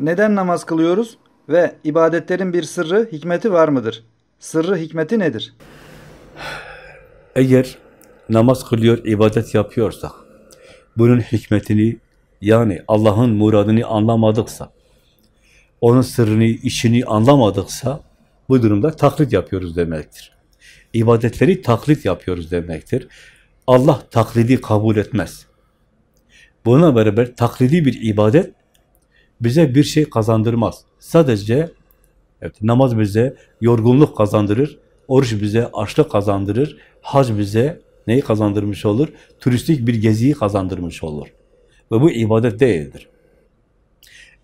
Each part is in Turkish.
Neden namaz kılıyoruz? Ve ibadetlerin bir sırrı, hikmeti var mıdır? Sırrı, hikmeti nedir? Eğer namaz kılıyor, ibadet yapıyorsak, bunun hikmetini yani Allah'ın muradını anlamadıksa, onun sırrını, işini anlamadıksa bu durumda taklit yapıyoruz demektir. İbadetleri taklit yapıyoruz demektir. Allah taklidi kabul etmez. Buna beraber taklidi bir ibadet bize bir şey kazandırmaz. Sadece evet, namaz bize yorgunluk kazandırır, oruç bize açlık kazandırır, hac bize neyi kazandırmış olur? Turistik bir geziyi kazandırmış olur. Ve bu ibadet değildir.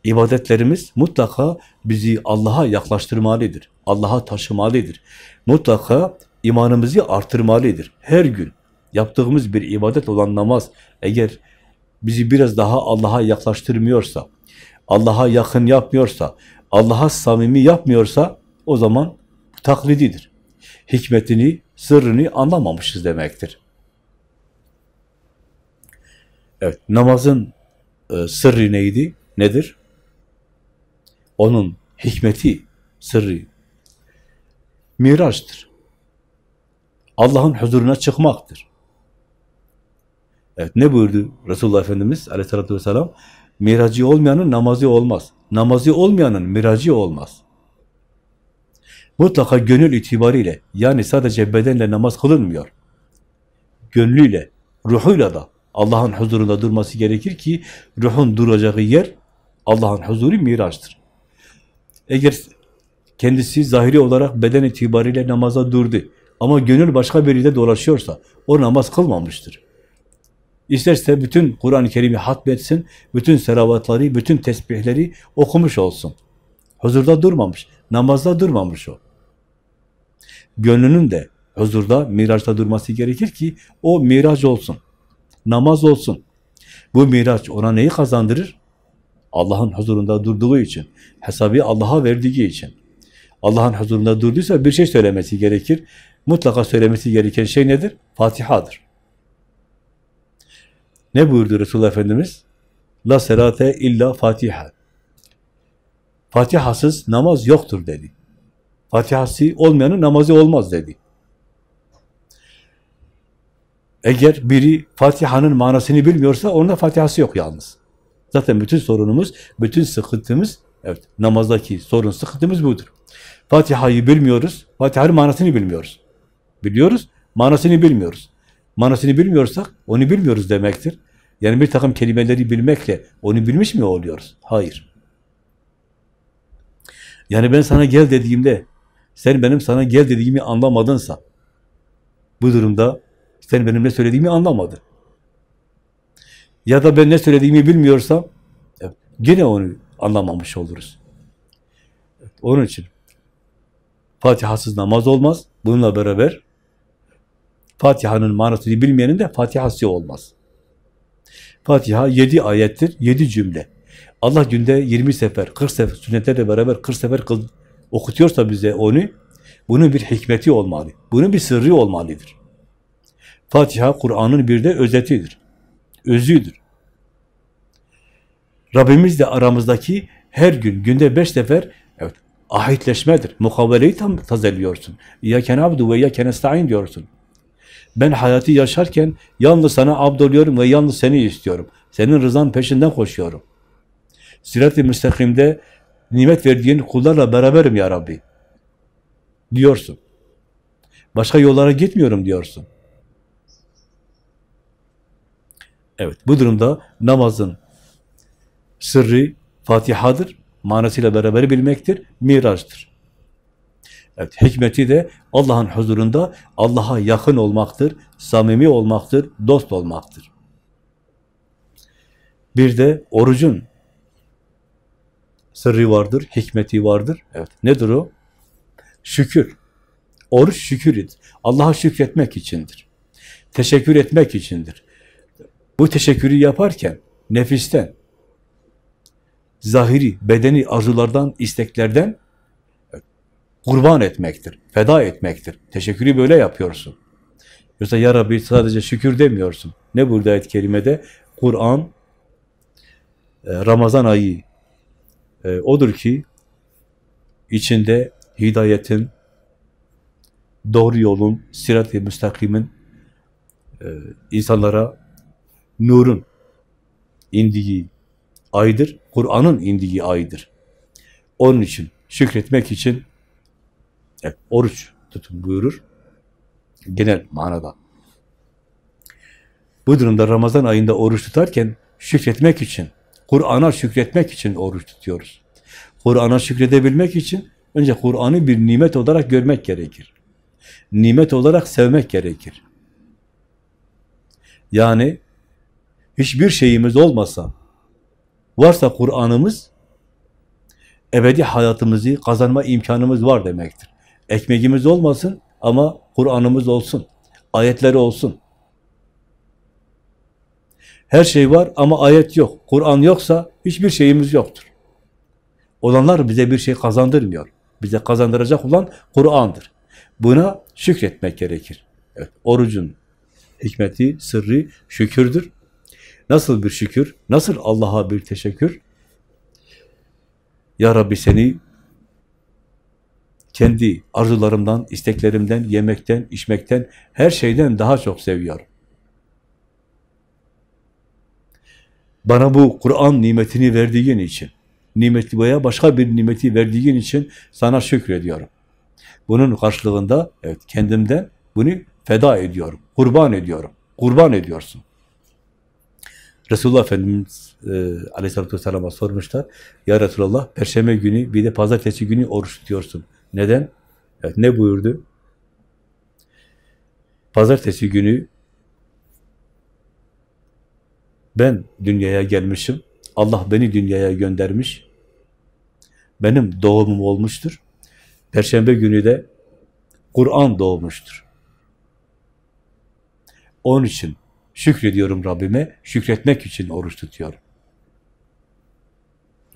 İbadetlerimiz mutlaka bizi Allah'a yaklaştırmalıdır. Allah'a taşımalıdır. Mutlaka imanımızı artırmalıdır. Her gün yaptığımız bir ibadet olan namaz eğer bizi biraz daha Allah'a yaklaştırmıyorsa, Allah'a yakın yapmıyorsa, Allah'a samimi yapmıyorsa o zaman taklididir. Hikmetini, sırrını anlamamışız demektir. Evet, namazın e, sırrı neydi? Nedir? Onun hikmeti, sırrı miraçtır. Allah'ın huzuruna çıkmaktır. Evet ne buyurdu Resulullah Efendimiz aleyhissalatü vesselam? Miracı olmayanın namazı olmaz. Namazı olmayanın miracı olmaz. Mutlaka gönül itibariyle, yani sadece bedenle namaz kılınmıyor. Gönlüyle, ruhuyla da Allah'ın huzurunda durması gerekir ki ruhun duracağı yer Allah'ın huzuru miraçtır. Eğer kendisi zahiri olarak beden itibariyle namaza durdu ama gönül başka biriyle dolaşıyorsa o namaz kılmamıştır. İsterse bütün Kur'an-ı Kerim'i hatmetsin, bütün selavatları, bütün tesbihleri okumuş olsun. Huzurda durmamış, namazda durmamış o. Gönlünün de huzurda, miraçta durması gerekir ki o miraç olsun, namaz olsun. Bu miraç ona neyi kazandırır? Allah'ın huzurunda durduğu için, hesabı Allah'a verdiği için. Allah'ın huzurunda durduysa bir şey söylemesi gerekir. Mutlaka söylemesi gereken şey nedir? Fatiha'dır. Ne buyurdu Resulullah Efendimiz? La serate illa fatiha. Fatihasız namaz yoktur dedi. Fatihası olmayanın namazı olmaz dedi. Eğer biri Fatiha'nın manasını bilmiyorsa onda Fatiha'sı yok yalnız. Zaten bütün sorunumuz, bütün sıkıntımız, evet namazdaki sorun, sıkıntımız budur. Fatiha'yı bilmiyoruz, Fatiha'nın manasını bilmiyoruz. Biliyoruz, manasını bilmiyoruz. Manasını bilmiyorsak onu bilmiyoruz demektir. Yani bir takım kelimeleri bilmekle onu bilmiş mi oluyoruz? Hayır. Yani ben sana gel dediğimde, sen benim sana gel dediğimi anlamadınsa, bu durumda sen benim ne söylediğimi anlamadın. Ya da ben ne söylediğimi bilmiyorsam, e, gene onu anlamamış oluruz. Onun için Fatihasız namaz olmaz. Bununla beraber Fatiha'nın manasını bilmeyenin de Fatihası olmaz. Fatiha 7 ayettir, 7 cümle. Allah günde 20 sefer, 40 sefer, sünnetlerle beraber 40 sefer kıl, okutuyorsa bize onu, bunun bir hikmeti olmalı, bunun bir sırrı olmalıdır. Fatiha, Kur'an'ın bir de özetidir, özüdür. Rabbimizle aramızdaki her gün, günde beş sefer evet, ahitleşmedir. Mukavveleyi tam tazeliyorsun. İyâken abdu ve iyâken esta'in diyorsun. Ben hayatı yaşarken yalnız sana abdoluyorum ve yalnız seni istiyorum. Senin rızan peşinden koşuyorum. Sirat-i müstakimde nimet verdiğin kullarla beraberim ya Rabbi. Diyorsun. Başka yollara gitmiyorum diyorsun. Evet, bu durumda namazın sırrı Fatiha'dır, manasıyla beraber bilmektir, mirajdır. Evet, hikmeti de Allah'ın huzurunda Allah'a yakın olmaktır, samimi olmaktır, dost olmaktır. Bir de orucun sırrı vardır, hikmeti vardır. Evet, nedir o? Şükür. Oruç şükür. Allah'a şükretmek içindir. Teşekkür etmek içindir. Bu teşekkürü yaparken nefisten, zahiri, bedeni arzulardan, isteklerden kurban etmektir, feda etmektir. Teşekkürü böyle yapıyorsun. Yoksa ya Rabbi sadece şükür demiyorsun. Ne burada ayet kelimede? Kur'an e, Ramazan ayı e, odur ki içinde hidayetin, doğru yolun, sirat-i müstakimin e, insanlara nurun indiği aydır, Kur'an'ın indiği aydır. Onun için, şükretmek için işte oruç tutun buyurur. Genel manada. Bu durumda Ramazan ayında oruç tutarken şükretmek için, Kur'an'a şükretmek için oruç tutuyoruz. Kur'an'a şükredebilmek için önce Kur'an'ı bir nimet olarak görmek gerekir. Nimet olarak sevmek gerekir. Yani hiçbir şeyimiz olmasa, varsa Kur'an'ımız, ebedi hayatımızı kazanma imkanımız var demektir. Ekmeğimiz olmasın ama Kur'an'ımız olsun. Ayetleri olsun. Her şey var ama ayet yok. Kur'an yoksa hiçbir şeyimiz yoktur. Olanlar bize bir şey kazandırmıyor. Bize kazandıracak olan Kur'an'dır. Buna şükretmek gerekir. Evet, orucun hikmeti, sırrı şükürdür. Nasıl bir şükür? Nasıl Allah'a bir teşekkür? Ya Rabbi seni kendi arzularımdan, isteklerimden, yemekten, içmekten, her şeyden daha çok seviyorum. Bana bu Kur'an nimetini verdiğin için, nimeti veya başka bir nimeti verdiğin için sana şükrediyorum. Bunun karşılığında evet kendimden bunu feda ediyorum, kurban ediyorum, kurban ediyorsun. Resulullah Efendimiz e, Aleyhisselatü Vesselam'a sormuşlar. Ya Resulallah, Perşembe günü bir de Pazartesi günü oruç tutuyorsun. Neden? Evet, ne buyurdu? Pazartesi günü ben dünyaya gelmişim. Allah beni dünyaya göndermiş. Benim doğumum olmuştur. Perşembe günü de Kur'an doğmuştur. Onun için şükrediyorum Rabbime, şükretmek için oruç tutuyorum.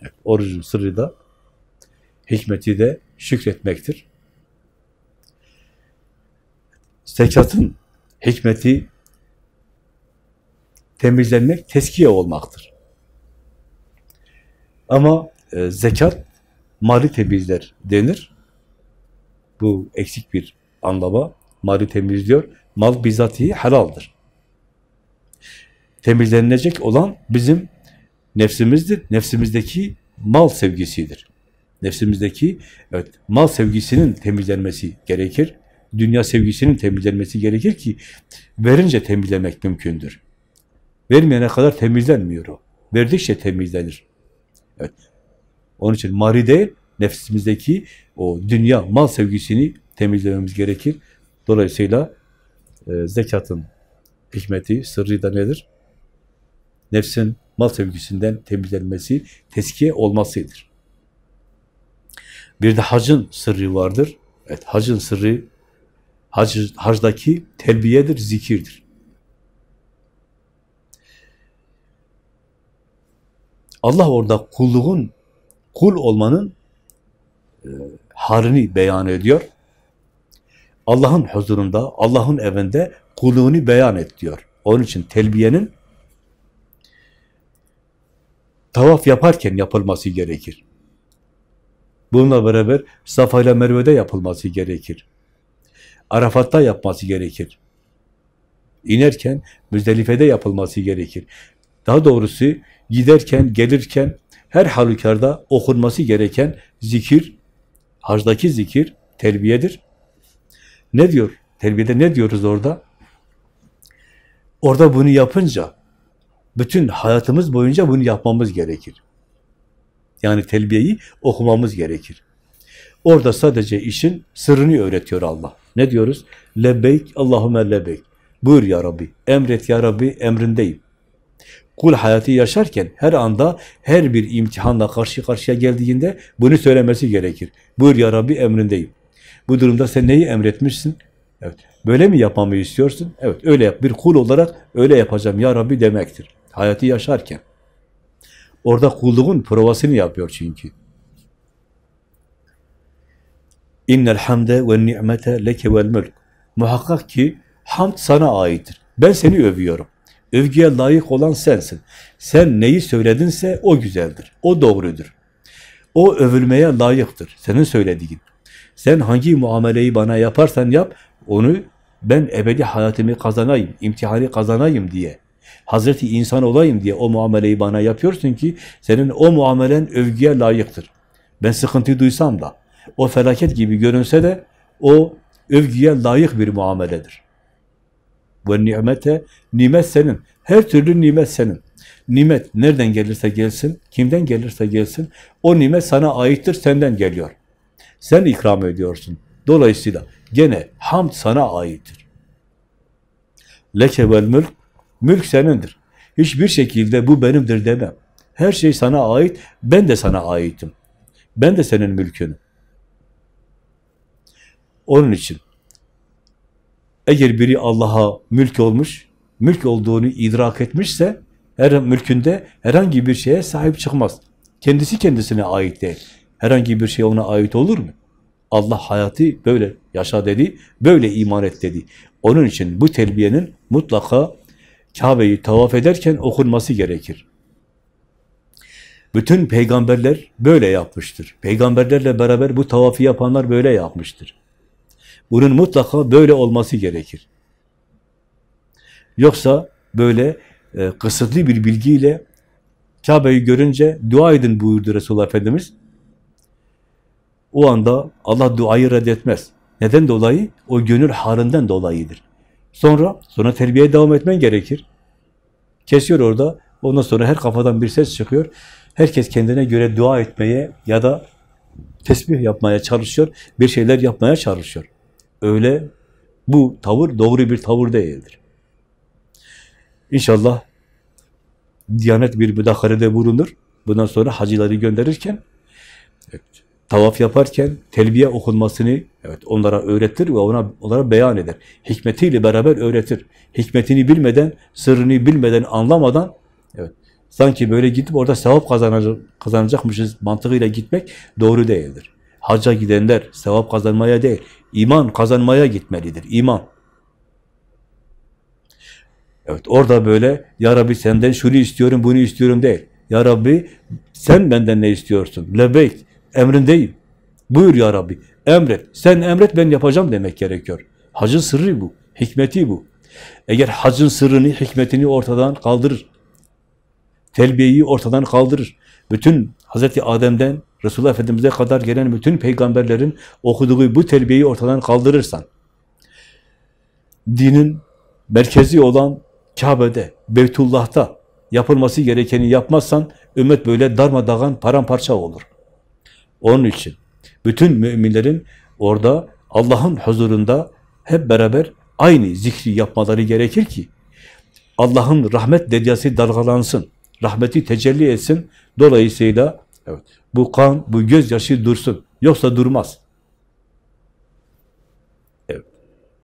Evet, orucun sırrı da, hikmeti de şükretmektir. Zekatın hikmeti temizlenmek, teskiye olmaktır. Ama e, zekat mali temizler denir. Bu eksik bir anlama. Mali temizliyor. Mal bizatihi halaldır. Temizlenecek olan bizim nefsimizdir. Nefsimizdeki mal sevgisidir. Nefsimizdeki evet, mal sevgisinin temizlenmesi gerekir. Dünya sevgisinin temizlenmesi gerekir ki verince temizlemek mümkündür. Vermeyene kadar temizlenmiyor o. Verdikçe temizlenir. Evet. Onun için mari değil, nefsimizdeki o dünya mal sevgisini temizlememiz gerekir. Dolayısıyla e, zekatın hikmeti, sırrı da nedir? Nefsin mal sevgisinden temizlenmesi, teskiye olmasıdır. Bir de hacın sırrı vardır. Evet, hacın sırrı hac, hacdaki telbiyedir, zikirdir. Allah orada kulluğun, kul olmanın e, harini beyan ediyor. Allah'ın huzurunda, Allah'ın evinde kulluğunu beyan et diyor. Onun için telbiyenin tavaf yaparken yapılması gerekir. Bununla beraber Safa ile Merve'de yapılması gerekir. Arafat'ta yapması gerekir. İnerken Müzdelife'de yapılması gerekir. Daha doğrusu giderken, gelirken her halükarda okunması gereken zikir, hacdaki zikir terbiyedir. Ne diyor? Terbiyede ne diyoruz orada? Orada bunu yapınca bütün hayatımız boyunca bunu yapmamız gerekir yani telbiyeyi okumamız gerekir. Orada sadece işin sırrını öğretiyor Allah. Ne diyoruz? Lebeyk Allahümme lebeyk. Buyur ya Rabbi, emret ya Rabbi, emrindeyim. Kul hayatı yaşarken her anda her bir imtihanla karşı karşıya geldiğinde bunu söylemesi gerekir. Buyur ya Rabbi emrindeyim. Bu durumda sen neyi emretmişsin? Evet. Böyle mi yapmamı istiyorsun? Evet öyle yap. Bir kul olarak öyle yapacağım ya Rabbi demektir. Hayatı yaşarken. Orada kulluğun provasını yapıyor çünkü. İnnel hamde ve ni'mete leke vel mülk. Muhakkak ki hamd sana aittir. Ben seni övüyorum. Övgüye layık olan sensin. Sen neyi söyledinse o güzeldir. O doğrudur. O övülmeye layıktır. Senin söylediğin. Sen hangi muameleyi bana yaparsan yap, onu ben ebedi hayatımı kazanayım, imtihanı kazanayım diye Hazreti insan olayım diye o muameleyi bana yapıyorsun ki senin o muamelen övgüye layıktır. Ben sıkıntı duysam da, o felaket gibi görünse de o övgüye layık bir muameledir. Bu nimete, nimet senin. Her türlü nimet senin. Nimet nereden gelirse gelsin, kimden gelirse gelsin, o nimet sana aittir, senden geliyor. Sen ikram ediyorsun. Dolayısıyla gene hamd sana aittir. Leke vel mülk Mülk senindir. Hiçbir şekilde bu benimdir demem. Her şey sana ait, ben de sana aitim. Ben de senin mülkünüm. Onun için eğer biri Allah'a mülk olmuş, mülk olduğunu idrak etmişse her mülkünde herhangi bir şeye sahip çıkmaz. Kendisi kendisine ait değil. Herhangi bir şey ona ait olur mu? Allah hayatı böyle yaşa dedi, böyle iman et dedi. Onun için bu terbiyenin mutlaka Kabe'yi tavaf ederken okunması gerekir. Bütün peygamberler böyle yapmıştır. Peygamberlerle beraber bu tavafı yapanlar böyle yapmıştır. Bunun mutlaka böyle olması gerekir. Yoksa böyle e, kısıtlı bir bilgiyle Kabe'yi görünce dua edin buyurdu Resulullah Efendimiz. O anda Allah duayı reddetmez. Neden dolayı? O gönül halinden dolayıdır. Sonra, sonra terbiyeye devam etmen gerekir. Kesiyor orada. Ondan sonra her kafadan bir ses çıkıyor. Herkes kendine göre dua etmeye ya da tesbih yapmaya çalışıyor. Bir şeyler yapmaya çalışıyor. Öyle bu tavır doğru bir tavır değildir. İnşallah Diyanet bir müdahalede bulunur. Bundan sonra hacıları gönderirken evet, tavaf yaparken telbiye okunmasını evet onlara öğretir ve ona onlara beyan eder. Hikmetiyle beraber öğretir. Hikmetini bilmeden, sırrını bilmeden, anlamadan evet sanki böyle gidip orada sevap kazanacak, kazanacakmışız mantığıyla gitmek doğru değildir. Hacca gidenler sevap kazanmaya değil, iman kazanmaya gitmelidir. İman. Evet orada böyle ya Rabbi senden şunu istiyorum, bunu istiyorum değil. Ya Rabbi sen benden ne istiyorsun? Lebeyk Emrindeyim. Buyur ya Rabbi. Emret. Sen emret ben yapacağım demek gerekiyor. Hacın sırrı bu. Hikmeti bu. Eğer hacın sırrını, hikmetini ortadan kaldırır. Telbiyeyi ortadan kaldırır. Bütün Hz. Adem'den Resulullah Efendimiz'e kadar gelen bütün peygamberlerin okuduğu bu telbiyeyi ortadan kaldırırsan, dinin merkezi olan Kabe'de, Beytullah'ta yapılması gerekeni yapmazsan, ümmet böyle darmadağın paramparça olur. Onun için bütün müminlerin orada Allah'ın huzurunda hep beraber aynı zikri yapmaları gerekir ki Allah'ın rahmet deryası dalgalansın, rahmeti tecelli etsin. Dolayısıyla evet, bu kan, bu gözyaşı dursun. Yoksa durmaz.